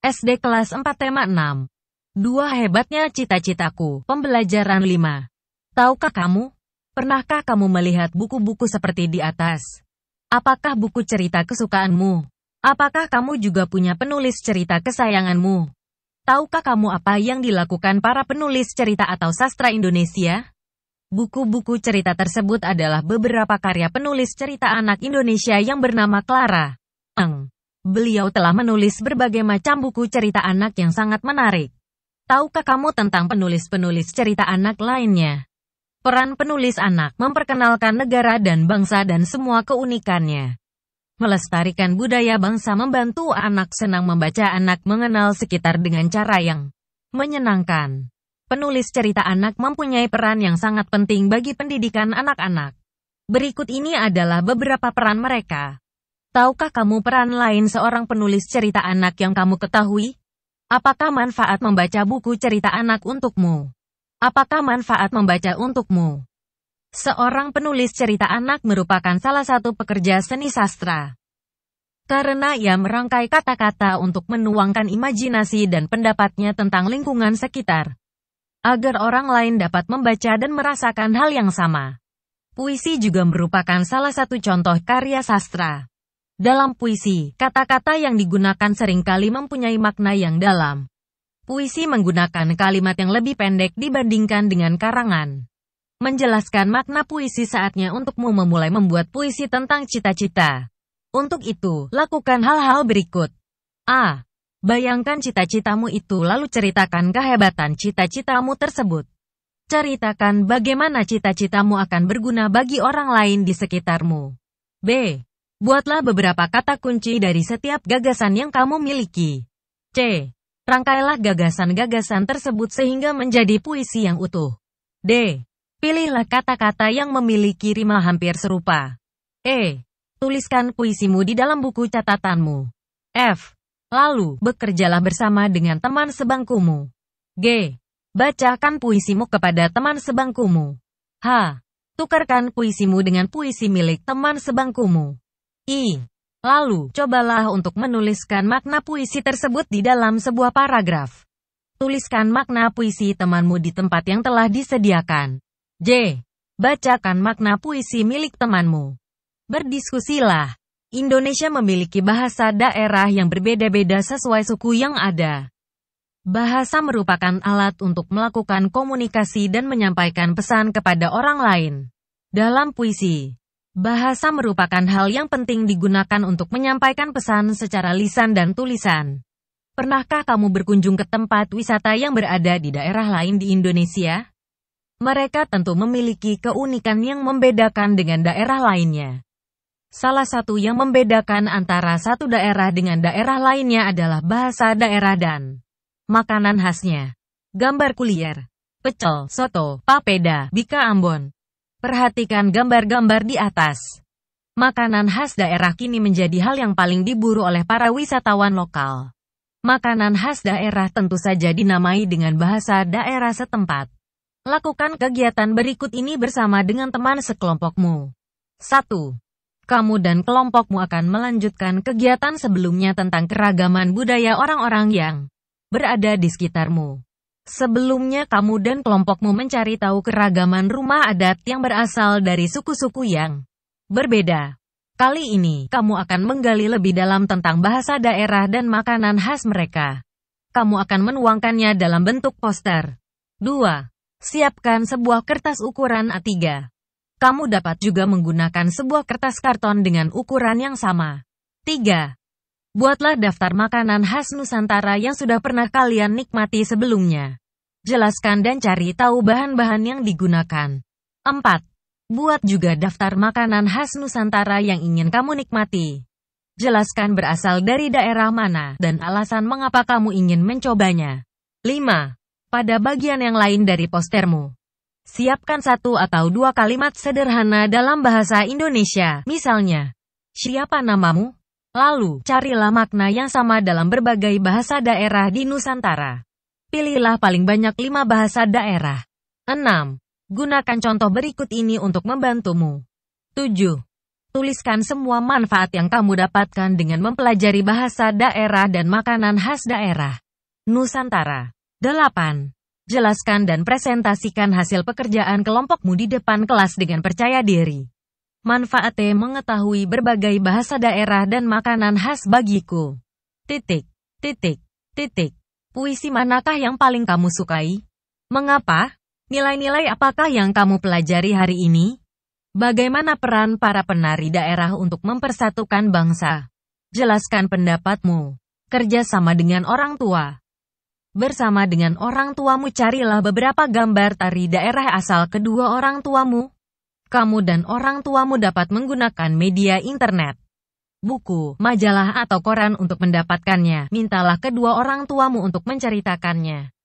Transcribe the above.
SD kelas 4 tema 6. Dua hebatnya cita-citaku, pembelajaran 5. Tahukah kamu? Pernahkah kamu melihat buku-buku seperti di atas? Apakah buku cerita kesukaanmu? Apakah kamu juga punya penulis cerita kesayanganmu? Tahukah kamu apa yang dilakukan para penulis cerita atau sastra Indonesia? Buku-buku cerita tersebut adalah beberapa karya penulis cerita anak Indonesia yang bernama Clara Eng. Beliau telah menulis berbagai macam buku cerita anak yang sangat menarik. Tahukah kamu tentang penulis-penulis cerita anak lainnya? Peran penulis anak memperkenalkan negara dan bangsa dan semua keunikannya. Melestarikan budaya bangsa membantu anak senang membaca anak mengenal sekitar dengan cara yang menyenangkan. Penulis cerita anak mempunyai peran yang sangat penting bagi pendidikan anak-anak. Berikut ini adalah beberapa peran mereka. Tahukah kamu peran lain seorang penulis cerita anak yang kamu ketahui? Apakah manfaat membaca buku cerita anak untukmu? Apakah manfaat membaca untukmu? Seorang penulis cerita anak merupakan salah satu pekerja seni sastra. Karena ia merangkai kata-kata untuk menuangkan imajinasi dan pendapatnya tentang lingkungan sekitar. Agar orang lain dapat membaca dan merasakan hal yang sama. Puisi juga merupakan salah satu contoh karya sastra. Dalam puisi, kata-kata yang digunakan seringkali mempunyai makna yang dalam. Puisi menggunakan kalimat yang lebih pendek dibandingkan dengan karangan. Menjelaskan makna puisi saatnya untukmu memulai membuat puisi tentang cita-cita. Untuk itu, lakukan hal-hal berikut. A. Bayangkan cita-citamu itu lalu ceritakan kehebatan cita-citamu tersebut. Ceritakan bagaimana cita-citamu akan berguna bagi orang lain di sekitarmu. B. Buatlah beberapa kata kunci dari setiap gagasan yang kamu miliki. C. Rangkailah gagasan-gagasan tersebut sehingga menjadi puisi yang utuh. D. Pilihlah kata-kata yang memiliki rima hampir serupa. E. Tuliskan puisimu di dalam buku catatanmu. F. Lalu, bekerjalah bersama dengan teman sebangkumu. G. Bacakan puisimu kepada teman sebangkumu. H. Tukarkan puisimu dengan puisi milik teman sebangkumu. I. Lalu, cobalah untuk menuliskan makna puisi tersebut di dalam sebuah paragraf. Tuliskan makna puisi temanmu di tempat yang telah disediakan. J. Bacakan makna puisi milik temanmu. Berdiskusilah. Indonesia memiliki bahasa daerah yang berbeda-beda sesuai suku yang ada. Bahasa merupakan alat untuk melakukan komunikasi dan menyampaikan pesan kepada orang lain. Dalam puisi, Bahasa merupakan hal yang penting digunakan untuk menyampaikan pesan secara lisan dan tulisan. Pernahkah kamu berkunjung ke tempat wisata yang berada di daerah lain di Indonesia? Mereka tentu memiliki keunikan yang membedakan dengan daerah lainnya. Salah satu yang membedakan antara satu daerah dengan daerah lainnya adalah bahasa daerah dan makanan khasnya. Gambar kulier, pecel, soto, papeda, bika Ambon, Perhatikan gambar-gambar di atas. Makanan khas daerah kini menjadi hal yang paling diburu oleh para wisatawan lokal. Makanan khas daerah tentu saja dinamai dengan bahasa daerah setempat. Lakukan kegiatan berikut ini bersama dengan teman sekelompokmu. 1. Kamu dan kelompokmu akan melanjutkan kegiatan sebelumnya tentang keragaman budaya orang-orang yang berada di sekitarmu. Sebelumnya kamu dan kelompokmu mencari tahu keragaman rumah adat yang berasal dari suku-suku yang berbeda. Kali ini, kamu akan menggali lebih dalam tentang bahasa daerah dan makanan khas mereka. Kamu akan menuangkannya dalam bentuk poster. 2. Siapkan sebuah kertas ukuran A3. Kamu dapat juga menggunakan sebuah kertas karton dengan ukuran yang sama. 3. Buatlah daftar makanan khas Nusantara yang sudah pernah kalian nikmati sebelumnya. Jelaskan dan cari tahu bahan-bahan yang digunakan. 4. Buat juga daftar makanan khas Nusantara yang ingin kamu nikmati. Jelaskan berasal dari daerah mana dan alasan mengapa kamu ingin mencobanya. 5. Pada bagian yang lain dari postermu, siapkan satu atau dua kalimat sederhana dalam bahasa Indonesia. Misalnya, siapa namamu? Lalu, carilah makna yang sama dalam berbagai bahasa daerah di Nusantara. Pilihlah paling banyak 5 bahasa daerah. 6. Gunakan contoh berikut ini untuk membantumu. 7. Tuliskan semua manfaat yang kamu dapatkan dengan mempelajari bahasa daerah dan makanan khas daerah. Nusantara. 8. Jelaskan dan presentasikan hasil pekerjaan kelompokmu di depan kelas dengan percaya diri. Manfaatnya mengetahui berbagai bahasa daerah dan makanan khas bagiku. Titik, titik, titik. Puisi manakah yang paling kamu sukai? Mengapa? Nilai-nilai apakah yang kamu pelajari hari ini? Bagaimana peran para penari daerah untuk mempersatukan bangsa? Jelaskan pendapatmu. Kerja sama dengan orang tua. Bersama dengan orang tuamu carilah beberapa gambar tari daerah asal kedua orang tuamu. Kamu dan orang tuamu dapat menggunakan media internet buku, majalah atau koran untuk mendapatkannya. Mintalah kedua orang tuamu untuk menceritakannya.